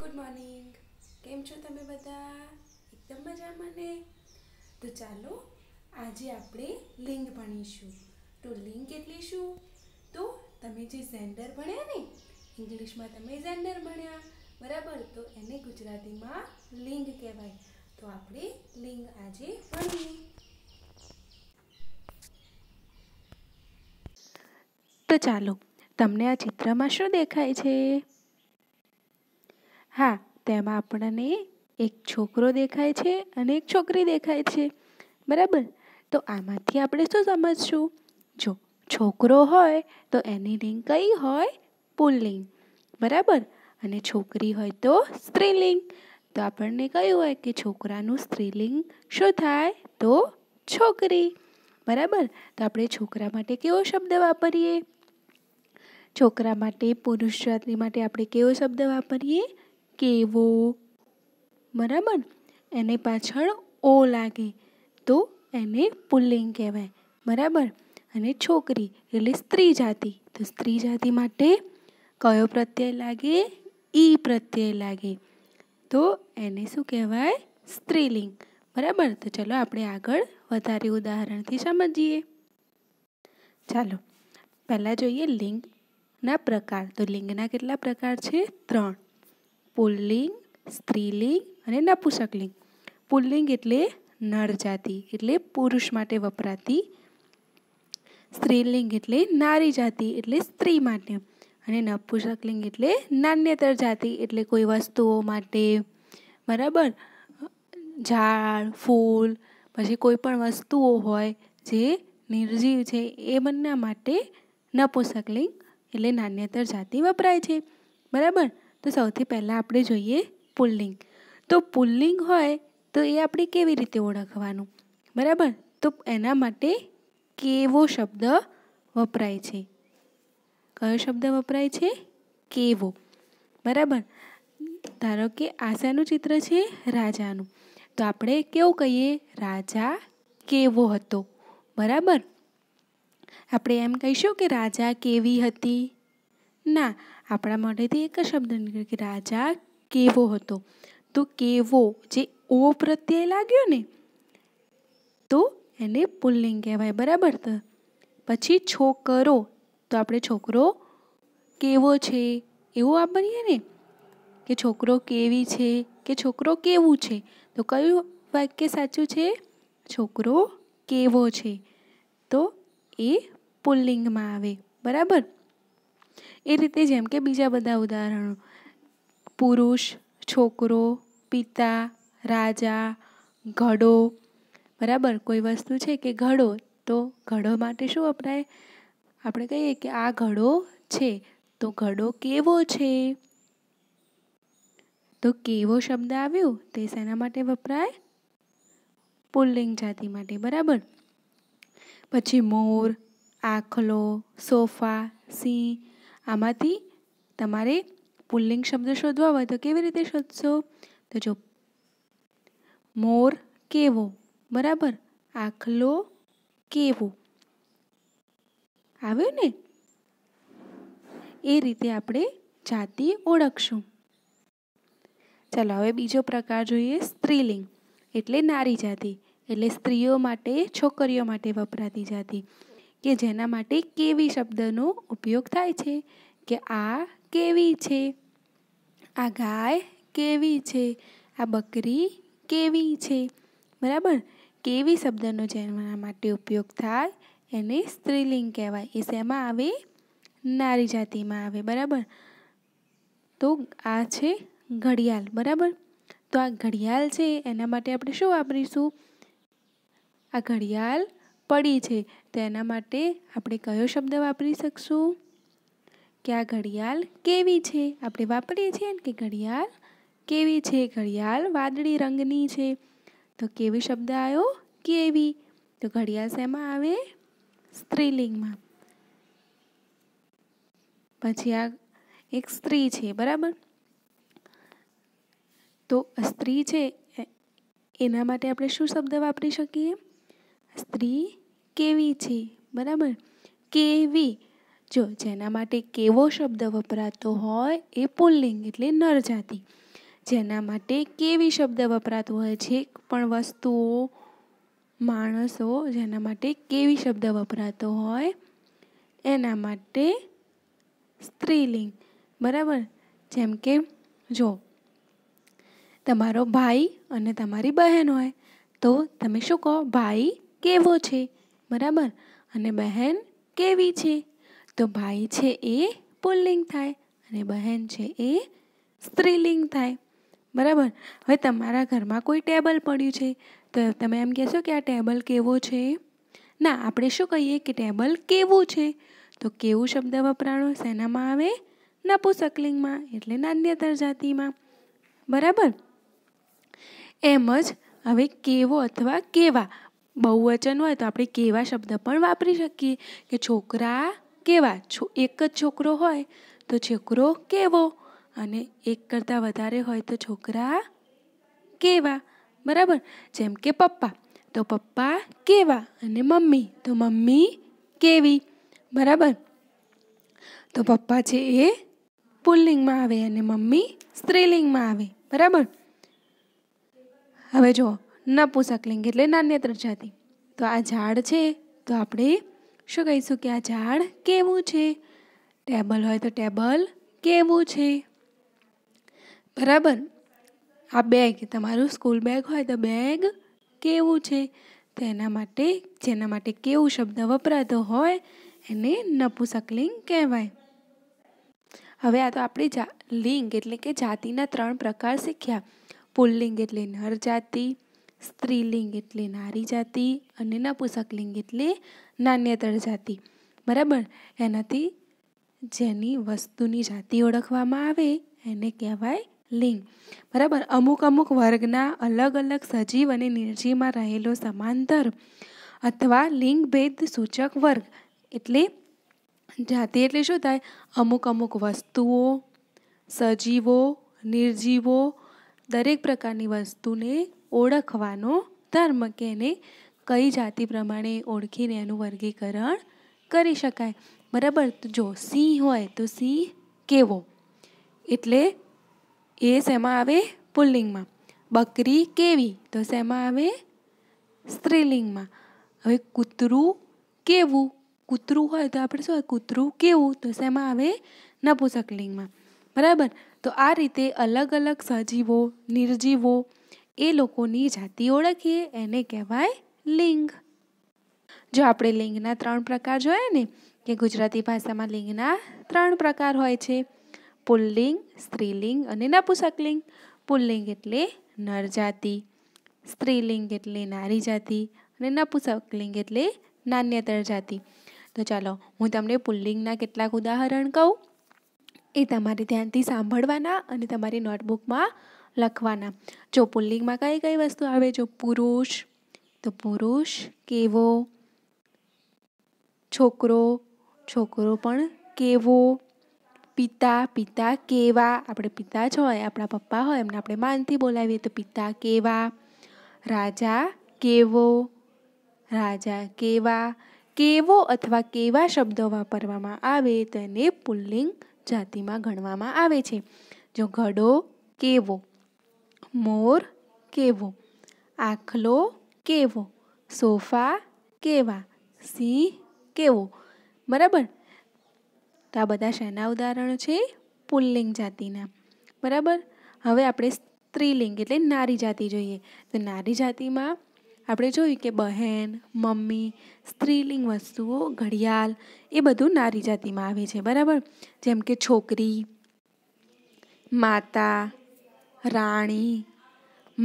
good morning કેમ છો તમે બધા એકદમ મજામાં ને તો ચાલો આજે આપણે લિંગ ભણીશું તો લિંક એટલે શું તો તમે જે સેન્ડર ભણ્યા ને ઇંગ્લિશમાં તમે ઝેન્ડર ભણ્યા બરાબર તો એને ગુજરાતીમાં લિંગ કહેવાય તો આપણે લિંગ આજે ભણીએ તો ચાલો તમને આ ચિત્રમાં શું દેખાય છે હા તેમાં આપણને એક છોકરો દેખાય છે અને એક છોકરી દેખાય છે બરાબર તો આમાંથી આપણે શું સમજશું જો છોકરો હોય તો એની લિંગ કઈ હોય પુલ્લિંગ બરાબર અને છોકરી હોય તો સ્ત્રીલિંગ તો આપણને કહ્યું હોય કે છોકરાનું સ્ત્રીલિંગ શું થાય તો છોકરી બરાબર તો આપણે છોકરા માટે કેવો શબ્દ વાપરીએ છોકરા માટે પુરુષ જાતિ માટે આપણે કેવો શબ્દ વાપરીએ કેવો બરાબર એને પાછળ ઓ લાગે તો એને પુલ્લિંગ કહેવાય બરાબર અને છોકરી એટલે સ્ત્રી જાતિ તો સ્ત્રી જાતિ માટે કયો પ્રત્યય લાગે ઈ પ્રત્યય લાગે તો એને શું કહેવાય સ્ત્રીલિંગ બરાબર તો ચલો આપણે આગળ વધારે ઉદાહરણથી સમજીએ ચાલો પહેલાં જોઈએ લિંગના પ્રકાર તો લિંગના કેટલા પ્રકાર છે ત્રણ પુલ્લિંગ સ્ત્રીલિંગ અને નપુસકલિંગ પુલ્લિંગ એટલે નર જાતિ એટલે પુરુષ માટે વપરાતી સ્ત્રીલિંગ એટલે નારી જાતિ એટલે સ્ત્રી માટે અને નપુસકલિંગ એટલે નાન્યતર જાતિ એટલે કોઈ વસ્તુઓ માટે બરાબર ઝાડ ફૂલ પછી કોઈ પણ વસ્તુઓ હોય જે નિર્જીવ છે એ બંને માટે નપુસકલિંગ એટલે નાન્યતર જાતિ વપરાય છે બરાબર તો સૌથી પહેલાં આપણે જોઈએ પુલ્લિંગ તો પુલ્લિંગ હોય તો એ આપણે કેવી રીતે ઓળખવાનું બરાબર તો એના માટે કેવો શબ્દ વપરાય છે કયો શબ્દ વપરાય છે કેવો બરાબર ધારો કે આશાનું ચિત્ર છે રાજાનું તો આપણે કેવું કહીએ રાજા કેવો હતો બરાબર આપણે એમ કહીશું કે રાજા કેવી હતી ના આપણા મોઢેથી એક જ શબ્દ નીકળ્યો કે રાજા કેવો હતો તો કેવો જે ઓ પ્રત્યય લાગ્યો ને તો એને પુલ્લિંગ કહેવાય બરાબર તો પછી છોકરો તો આપણે છોકરો કેવો છે એવું વાપરીએ ને કે છોકરો કેવી છે કે છોકરો કેવું છે તો કયું વાક્ય સાચું છે છોકરો કેવો છે તો એ પુલ્લિંગમાં આવે બરાબર એ રીતે જેમ કે બીજા બધા ઉદાહરણો પુરુષ છોકરો પિતા રાજા ઘડો બરાબર કોઈ વસ્તુ છે કે ઘડો તો ઘડો માટે શું વપરાય આપણે કહીએ કે આ ઘડો છે તો ઘડો કેવો છે તો કેવો શબ્દ આવ્યો તે શેના માટે વપરાય પુલ્લિંગ જાતિ માટે બરાબર પછી મોર આખલો સોફા સિંહ આમાંથી તમારે પુલ્લિંગ શબ્દ શોધવા હોય તો કેવી રીતે શોધશો તો જો મોર કેવો બરાબર આખલો કેવો આવ્યો ને એ રીતે આપણે જાતિ ઓળખશું ચાલો હવે બીજો પ્રકાર જોઈએ સ્ત્રીલિંગ એટલે નારી જાતિ એટલે સ્ત્રીઓ માટે છોકરીઓ માટે વપરાતી જાતિ કે જેના માટે કેવી શબ્દનો ઉપયોગ થાય છે કે આ કેવી છે આ ગાય કેવી છે આ બકરી કેવી છે બરાબર કેવી શબ્દનો જેના માટે ઉપયોગ થાય એને સ્ત્રીલિંગ કહેવાય એ શેમાં આવે નારી જાતિમાં આવે બરાબર તો આ છે ઘડિયાળ બરાબર તો આ ઘડિયાળ છે એના માટે આપણે શું વાપરીશું આ ઘડિયાળ પડી છે તેના માટે આપણે કયો શબ્દ વાપરી શકશું કે આ ઘડિયાળ કેવી છે આપણે વાપરીએ છીએ ને કે ઘડિયાળ કેવી છે ઘડિયાળ વાદળી રંગની છે તો કેવી શબ્દ આવ્યો કેવી તો ઘડિયાળ શેમાં આવે સ્ત્રીલિંગમાં પછી આ એક સ્ત્રી છે બરાબર તો સ્ત્રી છે એના માટે આપણે શું શબ્દ વાપરી શકીએ સ્ત્રી કેવી છે બરાબર કેવી જો જેના માટે કેવો શબ્દ વપરાતો હોય એ પુલ્લિંગ એટલે નર જાતિ જેના માટે કેવી શબ્દ વપરાતો હોય છે પણ વસ્તુઓ માણસો જેના માટે કેવી શબ્દ વપરાતો હોય એના માટે સ્ત્રીલિંગ બરાબર જેમ કે જો તમારો ભાઈ અને તમારી બહેન હોય તો તમે શું કહો ભાઈ કેવો છે બરાબર અને બહેન કેવી છે તો ભાઈ છે એ પુલ્લિંગ થાય અને બહેન છે એ સ્ત્રીલિંગ થાય બરાબર હવે તમારા ઘરમાં કોઈ ટેબલ પડ્યું છે તો તમે એમ કહેશો કે આ ટેબલ કેવો છે ના આપણે શું કહીએ કે ટેબલ કેવું છે તો કેવું શબ્દ વપરાણો શેનામાં આવે નપુસકલિંગમાં એટલે નાન્યતર જાતિમાં બરાબર એમ જ હવે કેવો અથવા કેવા બહુવચન હોય તો આપણે કેવા શબ્દ પણ વાપરી શકીએ કે છોકરા કેવા એક જ છોકરો હોય તો છોકરો કેવો અને એક કરતાં વધારે હોય તો છોકરા કેવા બરાબર જેમ કે પપ્પા તો પપ્પા કેવા અને મમ્મી તો મમ્મી કેવી બરાબર તો પપ્પા છે એ પુલ્લિંગમાં આવે અને મમ્મી સ્ત્રીલિંગમાં આવે બરાબર હવે જુઓ નપુસકલિંગ એટલે નાન્યત્ર જાતિ તો આ ઝાડ છે તો આપણે શું કહીશું કે આ ઝાડ કેવું છે ટેબલ હોય તો ટેબલ કેવું છે બરાબર આ બેગ તમારું સ્કૂલ બેગ હોય તો બેગ કેવું છે તો એના માટે જેના માટે કેવું શબ્દ વપરાતો હોય એને નપુસકલિંગ કહેવાય હવે આ તો આપણે જા લિંગ એટલે કે જાતિના ત્રણ પ્રકાર શીખ્યા પુલ્લિંગ એટલે નર જાતિ સ્ત્રીલિંગ એટલે નારી જાતિ અને નપુસકલિંગ એટલે નાન્યતર જાતિ બરાબર એનાથી જેની વસ્તુની જાતિ ઓળખવામાં આવે એને કહેવાય લિંગ બરાબર અમુક અમુક વર્ગના અલગ અલગ સજીવ અને નિર્જીવમાં રહેલો સમાંતર અથવા લિંગભેદ સૂચક વર્ગ એટલે જાતિ એટલે શું થાય અમુક અમુક વસ્તુઓ સજીવો નિર્જીવો દરેક પ્રકારની વસ્તુને ઓળખવાનો ધર્મ કે એને કઈ જાતિ પ્રમાણે ઓળખીને એનું વર્ગીકરણ કરી શકાય બરાબર જો સિંહ હોય તો સિંહ કેવો એટલે એ શેમાં આવે પુલ્લિંગમાં બકરી કેવી તો શેમાં આવે સ્ત્રીલિંગમાં હવે કૂતરું કેવું કૂતરું હોય તો આપણે શું હોય કૂતરું કેવું તો શેમાં આવે નપુસકલિંગમાં બરાબર તો આ રીતે અલગ અલગ સજીવો નિર્જીવો એ લોકોની જાતિ ઓળખીએ એને કહેવાય લિંગ જો આપણે લિંગના ત્રણ પ્રકાર જોઈએ ને કે ગુજરાતી ભાષામાં લિંગના ત્રણ પ્રકાર હોય છે પુલ્લિંગ સ્ત્રીલિંગ અને નપુસકલિંગ પુલ્લિંગ એટલે નર જાતિ સ્ત્રીલિંગ એટલે નારી જાતિ અને નપુસકલિંગ એટલે નાન્યતર જાતિ તો ચાલો હું તમને પુલ્લિંગના કેટલાક ઉદાહરણ કહું એ તમારે ધ્યાનથી સાંભળવાના અને તમારી નોટબુકમાં લખવાના જો પુલ્લિંગમાં કઈ કઈ વસ્તુ આવે જો પુરુષ તો પુરુષ કેવો છોકરો છોકરો પણ કેવો પિતા પિતા કેવા આપણે પિતા જ હોય આપણા પપ્પા હોય એમને આપણે માનથી બોલાવીએ તો પિતા કેવા રાજા કેવો રાજા કેવા કેવો અથવા કેવા શબ્દો વાપરવામાં આવે તેને પુલ્લિંગ જાતિમાં ગણવામાં આવે છે જો ઘડો કેવો મોર કેવો આખલો કેવો સોફા કેવા સિંહ કેવો બરાબર તો આ બધા શેના ઉદાહરણો છે પુલ્લિંગ જાતિના બરાબર હવે આપણે સ્ત્રીલિંગ એટલે નારી જાતિ જોઈએ તો નારી જાતિમાં આપણે જોયું કે બહેન મમ્મી સ્ત્રીલિંગ વસ્તુઓ ઘડિયાળ એ બધું નારી જાતિમાં આવે છે બરાબર જેમ કે છોકરી માતા રાણી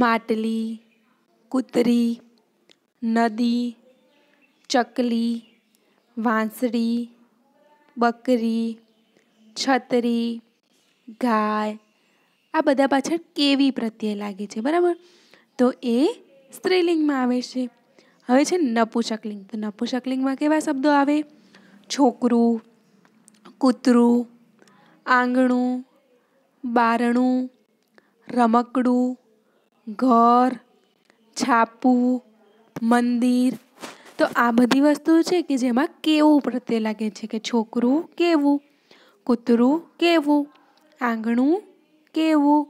માટલી કૂતરી નદી ચકલી વાંસળી બકરી છત્રી ગાય આ બધા પાછળ કેવી પ્રત્યય લાગે છે બરાબર તો એ સ્ત્રીલિંગમાં આવે છે હવે છે નપુસકલિંગ તો નપુસકલિંગમાં કેવા શબ્દો આવે છોકરું કૂતરું આંગણું બારણું રમકડું ઘર છાપું મંદિર તો આ બધી વસ્તુઓ છે કે જેમાં કેવું પ્રત્યે લાગે છે કે છોકરું કેવું કૂતરું કેવું આંગણું કેવું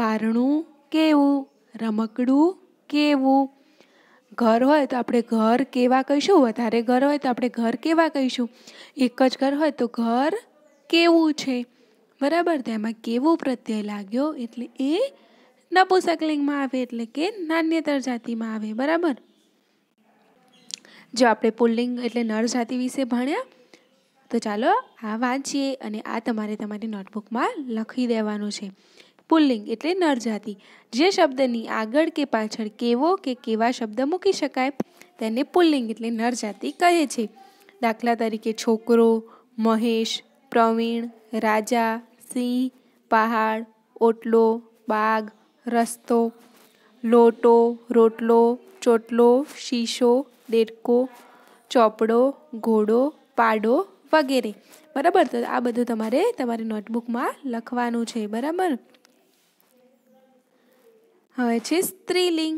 બારણું કેવું રમકડું કેવું ઘર હોય તો આપણે ઘર કેવા કહીશું વધારે ઘર હોય તો આપણે ઘર કેવા કહીશું એક જ ઘર હોય તો ઘર કેવું છે બરાબર તેમાં કેવો પ્રત્યય લાગ્યો એટલે એ નપુસકલિંગમાં આવે એટલે કે નાન્યતર જાતિમાં આવે બરાબર જો આપણે પુલ્લિંગ એટલે નર જાતિ વિશે ભણ્યા તો ચાલો આ વાંચીએ અને આ તમારે તમારી નોટબુકમાં લખી દેવાનું છે પુલ્લિંગ એટલે નરજાતિ જે શબ્દની આગળ કે પાછળ કેવો કે કેવા શબ્દ મૂકી શકાય તેને પુલ્લિંગ એટલે નરજાતિ કહે છે દાખલા તરીકે છોકરો મહેશ પ્રવીણ રાજા સિંહ પહાડ ઓટલો બાગ રસ્તો લોટો રોટલો ચોટલો શીશો દેડકો ચોપડો ઘોડો પાડો વગેરે બરાબર તો આ બધું તમારે તમારી નોટબુકમાં લખવાનું છે બરાબર હવે છે સ્ત્રીલિંગ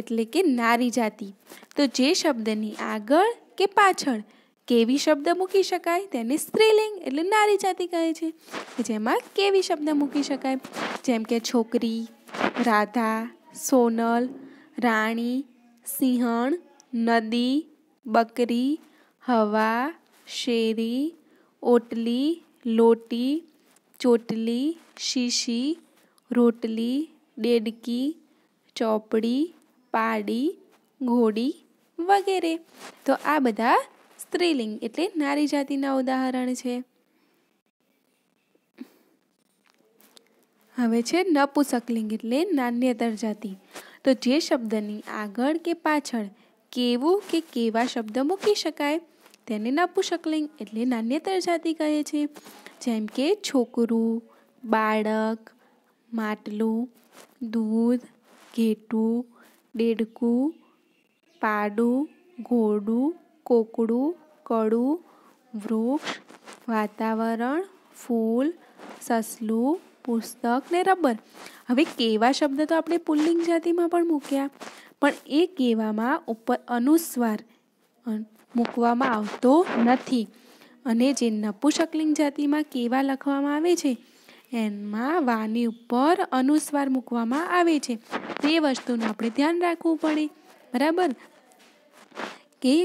એટલે કે નારી જાતિ તો જે શબ્દની આગળ કે પાછળ કેવી શબ્દ મૂકી શકાય તેને સ્ત્રીલિંગ એટલે નારી જાતિ કહે છે કે જેમાં કેવી શબ્દ મૂકી શકાય જેમ કે છોકરી રાધા સોનલ રાણી સિંહણ નદી બકરી હવા શેરી ઓટલી લોટી ચોટલી શીશી રોટલી દેડકી ચોપડી પાડી ઘોડી વગેરે તો આ બધા સ્ત્રીલિંગ એટલે નારી જાતિના ઉદાહરણ છે હવે છે નપુસકલિંગ એટલે નાન્યતર જાતિ તો જે શબ્દની આગળ કે પાછળ કેવું કે કેવા શબ્દ મૂકી શકાય તેને નપુસકલિંગ એટલે નાન્યતર જાતિ કહે છે જેમ કે છોકરું બાળક માટલું દૂધ ઘેટું ડેડકું પાડું ઘોડું કોકડું કડું વૃક્ષ વાતાવરણ ફૂલ સસલું પુસ્તક ને રબર હવે કેવા શબ્દ તો આપણે પુલ્લિંગ જાતિમાં પણ મૂક્યા પણ એ કેવામાં ઉપર અનુસ્વાર મૂકવામાં આવતો નથી અને જે નપુસકલિંગ જાતિમાં કેવા લખવામાં આવે છે એમાં વાની ઉપર અનુસ્વાર મૂકવામાં આવે છે તે વસ્તુનું આપણે ધ્યાન રાખવું પડે બરાબર કે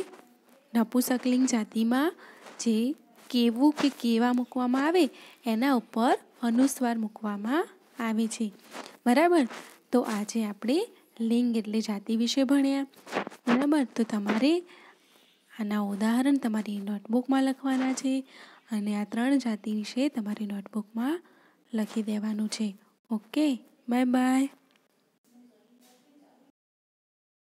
નપુસકલિંગ જાતિમાં જે કેવું કે કેવા મૂકવામાં આવે એના ઉપર અનુસ્વાર મૂકવામાં આવે છે બરાબર તો આજે આપણે લિંગ એટલે જાતિ વિશે ભણ્યા બરાબર તો તમારે આના ઉદાહરણ તમારી નોટબુકમાં લખવાના છે અને આ ત્રણ જાતિ વિશે તમારી નોટબુકમાં લખી દેવાનું છે ઓકે બાય બાય